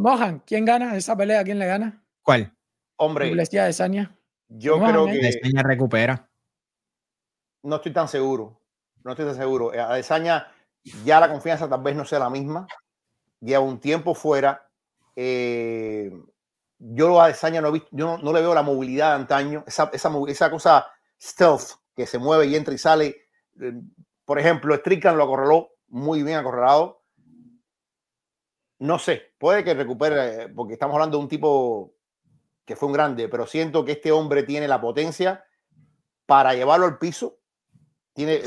Mohan, ¿Quién gana esa pelea? ¿Quién le gana? ¿Cuál? Hombre. Iglesia de Saña. Yo creo ¿eh? que. ¿Saña recupera. No estoy tan seguro. No estoy tan seguro. Eh, a ya la confianza tal vez no sea la misma. Lleva un tiempo fuera. Eh, yo a Saña no, he visto, yo no, le veo la movilidad de antaño. Esa, esa, cosa stealth que se mueve y entra y sale. Por ejemplo, Strickland lo acorraló muy bien acorralado no sé, puede que recupere, porque estamos hablando de un tipo que fue un grande, pero siento que este hombre tiene la potencia para llevarlo al piso. Tiene,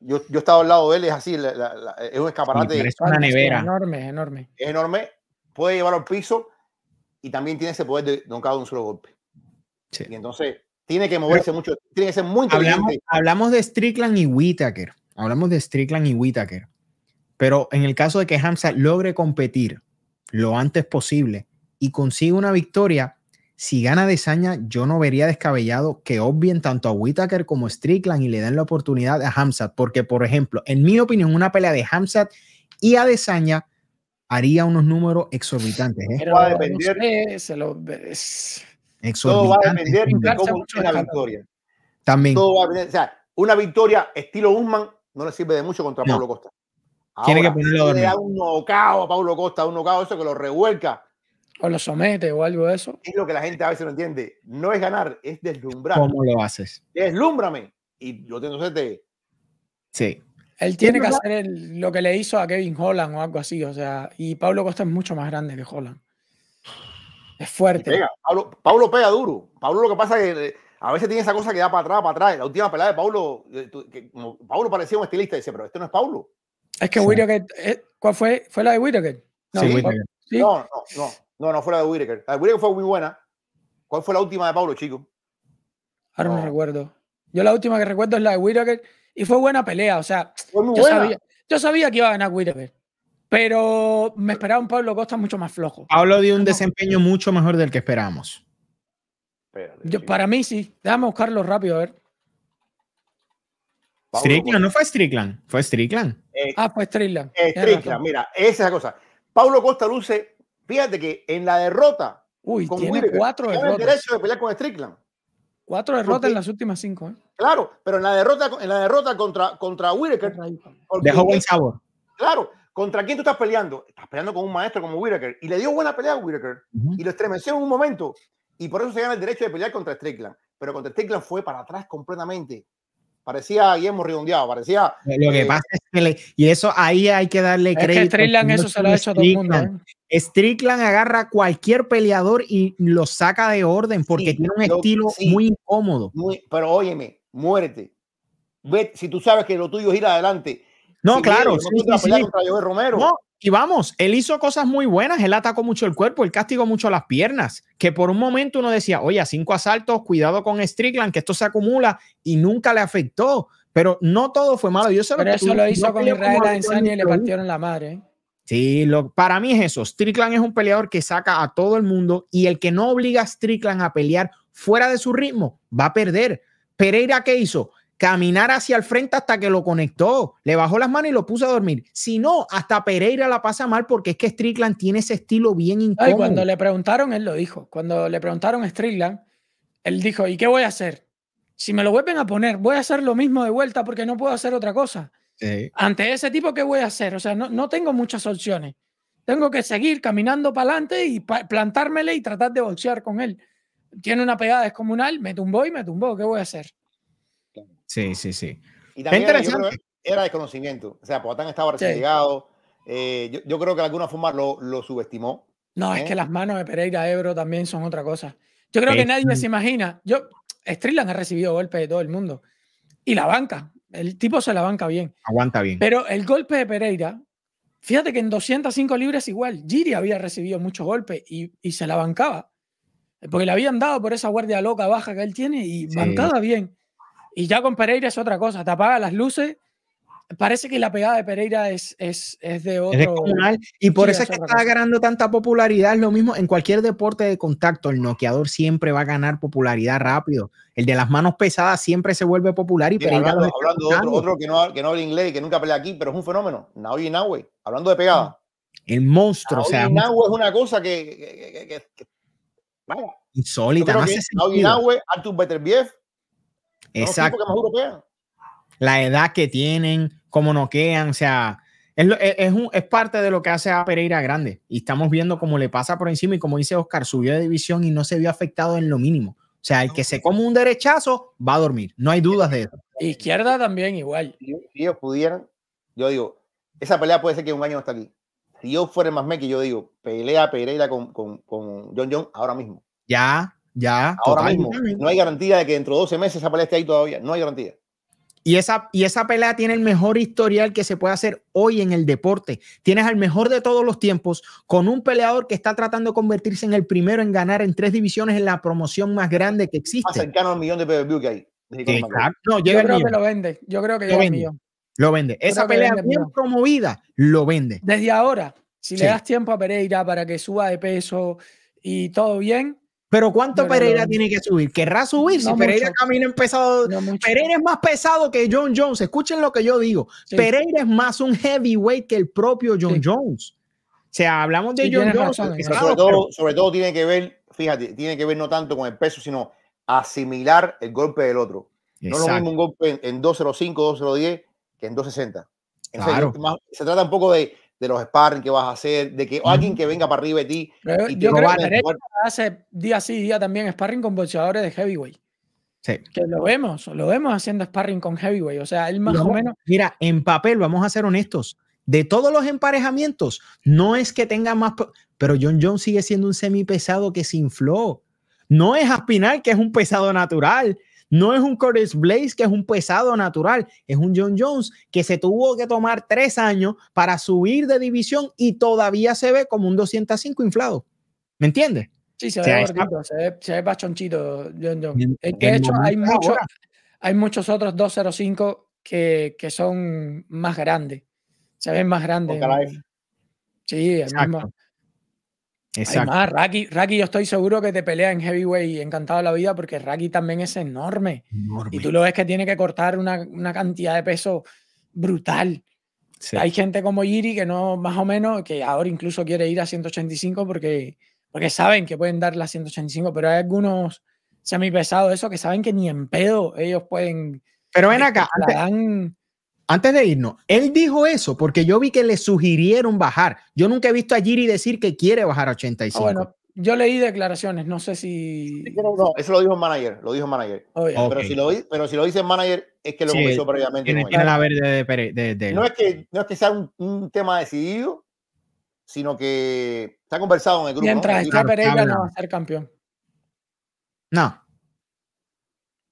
yo, yo he estado al lado de él, es así, es un escaparate. Es una nevera. enorme, enorme. enorme, puede llevarlo al piso y también tiene ese poder de doncar de un solo golpe. Sí. Y entonces tiene que moverse mucho, tiene que ser muy inteligente. Hablamos, hablamos de Strickland y Whitaker. Hablamos de Strickland y Whitaker. Pero en el caso de que Hamza logre competir lo antes posible y consiga una victoria, si gana saña yo no vería descabellado que obvien tanto a Whitaker como a Strickland y le den la oportunidad a Hamza. porque por ejemplo, en mi opinión, una pelea de Hamza y a saña haría unos números exorbitantes. ¿eh? Todo va a depender de cómo la victoria. También. Todo va a o sea, una victoria estilo Usman no le sirve de mucho contra Pablo Costa. Tiene que ponerlo a Le da un nocao a Pablo Costa, un nocao eso que lo revuelca. O lo somete o algo de eso. Es lo que la gente a veces no entiende. No es ganar, es deslumbrar. ¿Cómo lo haces? Deslúmbrame. Y lo tengo de. Sí. Él tiene que hacer lo que le hizo a Kevin Holland o algo así. O sea, y Pablo Costa es mucho más grande que Holland. Es fuerte. Pablo, pega duro. Pablo lo que pasa es que eh, a veces tiene esa cosa que da para atrás, para atrás. La última pelada de Pablo, eh, Pablo parecía un estilista y dice, pero esto no es Pablo. Es que sí. Eh, ¿cuál fue? ¿Fue la de Whittaker? No, No, no, no, no, fue la de Whittaker. La de Whittaker fue muy buena. ¿Cuál fue la última de Pablo, chico? Ahora no, recuerdo. Yo la última que recuerdo es la de Whittaker y fue buena pelea, o sea, yo, Sabía, que iba a ganar Whittaker. Pero me esperaba un Pablo Costa mucho más flojo. Pablo dio un desempeño mucho mejor del que esperamos. Yo, para mí sí. Déjame buscarlo rápido, a ver. Strickland, no fue Strickland, fue Strickland. Eh, ah, fue Strickland. Eh, Strickland, mira, esa es la cosa. Paulo Costa luce, fíjate que en la derrota. Uy, cuatro derrotas. el derecho de pelear con Strickland. Cuatro derrotas en las últimas cinco. ¿eh? Claro, pero en la derrota, en la derrota contra, contra Whitaker. Dejó buen sabor. Claro, ¿contra quién tú estás peleando? Estás peleando con un maestro como Whitaker. Y le dio buena pelea a Whitaker. Y lo estremeció en un momento. Y por eso se gana el derecho de pelear contra Strickland. Pero contra Strickland fue para atrás completamente. Parecía Guillermo redondeado, parecía. Lo que pasa es que, y eso ahí hay que darle es crédito. Que Strickland, eso se lo ha hecho todo mundo. ¿eh? Strickland agarra cualquier peleador y lo saca de orden porque tiene un estilo muy incómodo. pero Óyeme, muérete. si tú sabes que lo tuyo es ir adelante. No, claro. no, sí, Romero. Y vamos, él hizo cosas muy buenas, él atacó mucho el cuerpo, él castigó mucho las piernas, que por un momento uno decía, oye, cinco asaltos, cuidado con Strickland, que esto se acumula y nunca le afectó, pero no todo fue malo. Yo pero eso lo hizo con Israel Adesanya y le partieron la madre. ¿eh? Sí, lo, para mí es eso. Strickland es un peleador que saca a todo el mundo y el que no obliga a Strickland a pelear fuera de su ritmo va a perder. Pereira, ¿qué hizo? caminar hacia el frente hasta que lo conectó, le bajó las manos y lo puso a dormir. Si no, hasta Pereira la pasa mal porque es que Strickland tiene ese estilo bien incómodo. cuando le preguntaron, él lo dijo. Cuando le preguntaron a Strickland, él dijo, ¿y qué voy a hacer? Si me lo vuelven a poner, voy a hacer lo mismo de vuelta porque no puedo hacer otra cosa. Ante ese tipo, ¿qué voy a hacer? O sea, no, tengo muchas opciones. Tengo que seguir caminando para adelante y plantarmele y tratar de boxear con él. Tiene una pegada descomunal, me tumbó y me tumbó. ¿Qué voy a hacer? Sí, sí, sí. Y era, desconocimiento O sea, Poatán estaba recién eh, yo, creo que de alguna forma lo, subestimó. No, es ¿eh? que las manos de Pereira Ebro también son otra cosa. Yo creo que nadie se imagina. Yo, Strickland ha recibido golpes de todo el mundo. Y la banca. El tipo se la banca bien. Aguanta bien. Pero el golpe de Pereira, fíjate que en 205 libras igual. Giri había recibido muchos golpes y, se la bancaba. Porque le habían dado por esa guardia loca baja que él tiene y bancaba bien. Y ya con Pereira es otra cosa, te apaga las luces. Parece que la pegada de Pereira es, de otro. y por eso es que está ganando tanta popularidad. Es lo mismo en cualquier deporte de contacto. El noqueador siempre va a ganar popularidad rápido. El de las manos pesadas siempre se vuelve popular. Y Pereira hablando, de otro, que, no, habla inglés, que nunca pelea aquí, pero es un fenómeno. Naoya Naue, hablando de pegada. El monstruo. Naoyi o sea, es una cosa que, Vaya. Insólita. No Artur Exacto. la edad que tienen, cómo noquean, o sea, e, es, parte de lo que hace a Pereira grande. Y estamos viendo cómo le pasa por encima y como dice Oscar, subió de división y no se vio afectado en lo mínimo. O sea, el que se come un derechazo va a dormir. No hay dudas de eso. Izquierda también igual. Si ellos pudieran, yo digo, esa pelea puede ser que un año no está aquí. Si yo fuera más que yo digo, pelea Pereira con, con, con John John ahora mismo. Ya, ya. Ahora mismo. No hay garantía de que dentro de 12 meses esa pelea esté ahí todavía. No hay garantía. Y esa, y esa pelea tiene el mejor historial que se puede hacer hoy en el deporte. Tienes al mejor de todos los tiempos con un peleador que está tratando de convertirse en el primero en ganar en tres divisiones en la promoción más grande que existe. Más cercano al millón de pay que hay. No, llega Yo creo que lo vende. Yo creo que llega Lo vende. esa pelea bien promovida, lo vende. Desde ahora, si le das tiempo a Pereira para que suba de peso y todo bien, pero ¿cuánto Pereira tiene que subir? ¿Querrá subir? si Pereira camina empezado. Pereira es más pesado que John Jones. Escuchen lo que yo digo. Pereira es más un heavyweight que el propio John Jones. O sea, hablamos de John Jones. sobre, todo, tiene que ver, fíjate, tiene que ver no tanto con el peso, sino asimilar el golpe del otro. No lo mismo un golpe en, 205, 210 que en 260. se trata un poco de de los sparring que vas a hacer, de que alguien que venga para arriba de ti. Eh, yo creo que hace día sí, día también sparring con boxeadores de heavyweight. Sí. Que lo vemos, lo vemos haciendo sparring con heavyweight. O sea, él más o menos. Mira, en papel, vamos a ser honestos. De todos los emparejamientos, no es que tenga más. Pero John John sigue siendo un semi pesado que se infló. No es Aspinal, que es un pesado natural. No es un Curtis Blaze que es un pesado natural, es un John Jones que se tuvo que tomar tres años para subir de división y todavía se ve como un 205 inflado. ¿Me entiendes? Sí, se, ve gordito, se ve, John Jones. de hecho hay, hay muchos otros 205 que, que son más grandes. Se ven más grandes. Sí, el mismo, Exacto. Además, Raki, yo estoy seguro que te pelea en heavyweight encantado de la vida porque Raki también es enorme. Y tú lo ves que tiene que cortar una, cantidad de peso brutal. Hay gente como Yiri que no, más o menos, que ahora incluso quiere ir a 185 porque, porque saben que pueden dar a 185, pero hay algunos semipesados, eso, que saben que ni en pedo ellos pueden. Pero ven acá. La dan, antes de irnos, él dijo eso porque yo vi que le sugirieron bajar. Yo nunca he visto a Giri decir que quiere bajar a 85. Ah, bueno, yo leí declaraciones, no sé si. eso lo dijo el manager, lo dijo el manager. Oh, pero, si lo, dice el manager, es que lo sí, comenzó previamente. no, es que, sea un, tema decidido, sino que está conversado en el grupo. Mientras ¿no? está Pereira, no va a ser campeón. No.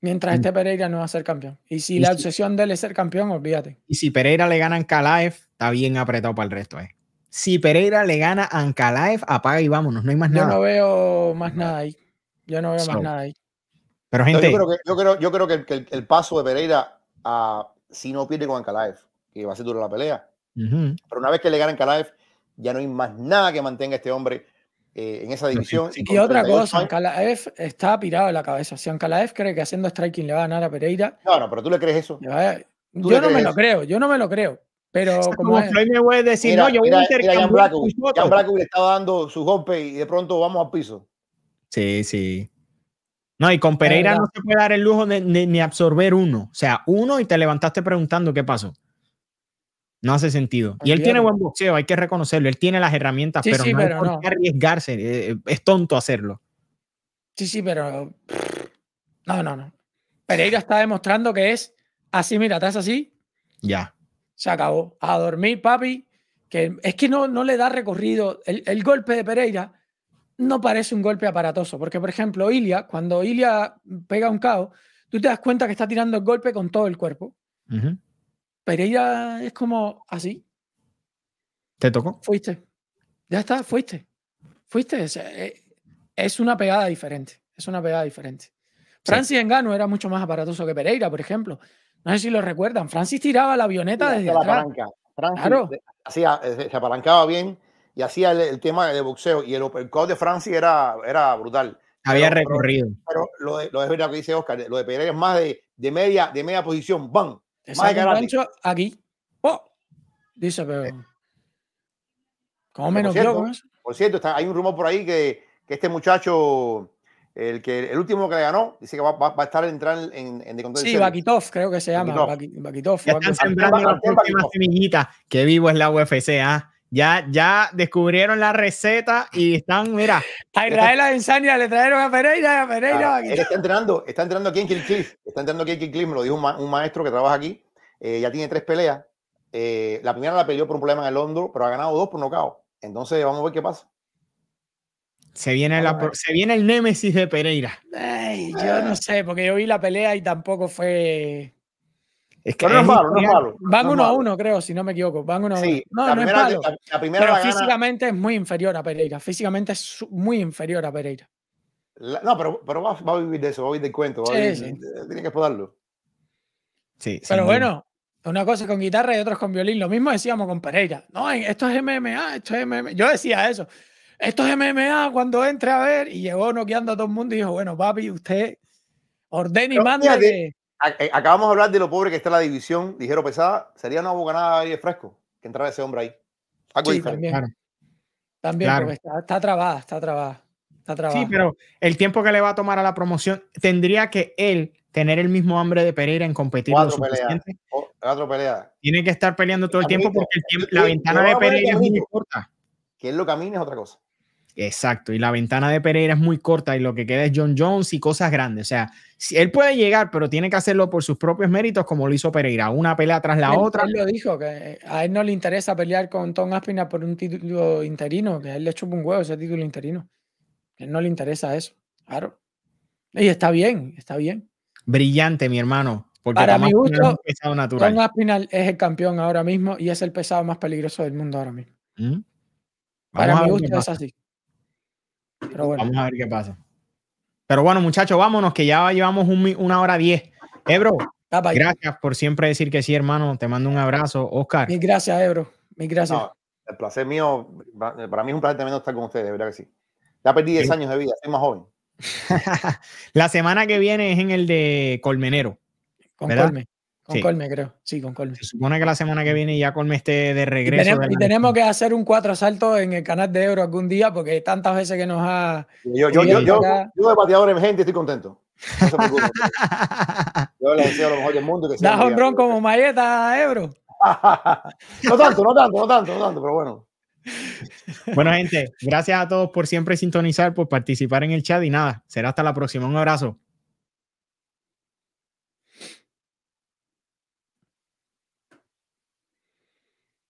Mientras este Pereira no va a ser campeón. Y si la obsesión de él es ser campeón, olvídate. Y si Pereira le gana a Ancalaev, está bien apretado para el resto. Eh. Si Pereira le gana a Ancalaev, apaga y vámonos. No hay más nada. Yo no veo más nada ahí. Yo no veo más nada ahí. Pero gente... Yo creo que, el, paso de Pereira a si no pierde con Ancalaev, que va a ser dura la pelea. Pero una vez que le gana Ancalaev, ya no hay más nada que mantenga a este hombre eh, en esa división. y, otra cosa, Ancalaev está pirado en la cabeza. Si Ancalaev cree que haciendo striking le va a ganar a Pereira. No, no, pero tú le crees eso. yo no me lo creo, yo no me lo creo. Pero como, me voy a decir, no, yo voy a intercambiar. le estaba dando su golpe y de pronto vamos al piso. Sí, sí. No, y con Pereira no se puede dar el lujo de, ni absorber uno. O sea, uno y te levantaste preguntando qué pasó. No hace sentido. Y él tiene buen boxeo, hay que reconocerlo. Él tiene las herramientas, pero no hay arriesgarse. Eh, eh, es tonto hacerlo. Sí, sí, pero. No, no, no. Pereira está demostrando que es así, mira, estás así. Ya. Se acabó. A dormir, papi. Que es que no, no le da recorrido. El, golpe de Pereira no parece un golpe aparatoso. Porque, por ejemplo, Ilia, cuando Ilia pega un KO, tú te das cuenta que está tirando el golpe con todo el cuerpo. Pereira es como así. ¿Te tocó? Fuiste. Ya está, fuiste. Fuiste. Eh, es, una pegada diferente. Es una pegada diferente. Francis Engano era mucho más aparatoso que Pereira, por ejemplo. No sé si lo recuerdan. Francis tiraba la avioneta desde la palanca. Francis claro. Eh, se apalancaba bien y hacía el, tema de boxeo. Y el, uppercut de Francis era, era brutal. Había recorrido. Pero, lo, de, lo que dice Oscar, lo de Pereira es más de, media, de media posición. ¡Bam! Te gancho aquí. ¡Oh! Dice, pero. Eh. ¿Cómo me por, eso? por cierto, está, hay un rumor por ahí que, que, este muchacho, el que el último que le ganó, dice que va, va, a estar a entrar en, en, en Sí, Bakitov, creo que se llama. Bakitov. Ya están sembrando las últimas semillitas. Que vivo es la UFC, ¿ah? Ya, ya descubrieron la receta y están, mira. A Israel Adensania le trajeron a Pereira, a Pereira. Ah, él está entrenando, está entrenando aquí en Cliff, está entrenando aquí en Cliff, me lo dijo un, maestro que trabaja aquí, eh, ya tiene tres peleas. Eh, la primera la peleó por un problema en el hondo, pero ha ganado dos por nocao. Entonces vamos a ver qué pasa. Se viene, la, se viene el némesis de Pereira. Ay, yo no sé, porque yo vi la pelea y tampoco fue es que no, es malo, no es malo. Van uno a uno, creo, si no me equivoco. Van uno a uno. No, no es malo. pero físicamente es muy inferior a Pereira. Físicamente es muy inferior a Pereira. no, pero, pero va, a vivir de eso, va a vivir del cuento. Tiene que explotarlo. Sí. Pero bueno, una cosa es con guitarra y otra es con violín. Lo mismo decíamos con Pereira. No, esto es MMA, esto es MMA. Yo decía eso. Esto es MMA cuando entre a ver y llegó noqueando a todo el mundo y dijo, bueno, papi, usted ordene y manda eh, acabamos de hablar de lo pobre que está la división, ligero pesada. Sería una bocanada de aire fresco que entrara ese hombre ahí. También, está, trabada, está trabada. Sí, pero el tiempo que le va a tomar a la promoción tendría que él tener el mismo hambre de Pereira en competir cuatro oh, Tiene que estar peleando todo el tiempo porque la ventana de Pereira es muy corta. Que él lo camine es otra cosa. Exacto, y la ventana de Pereira es muy corta y lo que queda es John Jones y cosas grandes. O sea, él puede llegar, pero tiene que hacerlo por sus propios méritos, como lo hizo Pereira, una pelea tras la otra. Él lo dijo, que a él no le interesa pelear con Tom Aspina por un título interino, que a él le chupa un huevo ese título interino. A él no le interesa eso, claro. Y está bien, está bien. Brillante, mi hermano. Porque Para mi gusto, Tom Aspina es el campeón ahora mismo y es el pesado más peligroso del mundo ahora mismo. Mm. Para mi gusto es así. Vamos a ver qué pasa. Pero bueno, muchachos, vámonos, que ya llevamos una hora diez. Ebro, eh, ah, gracias por siempre decir que sí, hermano. Te mando un abrazo, Oscar. Mil gracias, Ebro. Eh, Mil gracias. el placer mío, para mí es un placer también estar con ustedes, de verdad que sí. Ya perdí 10 años de vida, soy más joven. la semana que viene es en el de Colmenero. Con con Colme, creo. Sí, con Colme. Se supone que la semana que viene ya Colme esté de regreso. Y tenemos, que hacer un cuatro asalto en el canal de Euro algún día porque tantas veces que nos ha. Yo, yo, yo, yo, de bateador emergente estoy contento. No se preocupe. yo le deseo lo mejor del mundo. Que sea da honrón como a Euro no tanto, no tanto, no tanto, no tanto, pero bueno. Bueno, gente, gracias a todos por siempre sintonizar, por participar en el chat y nada, será hasta la próxima. Un abrazo.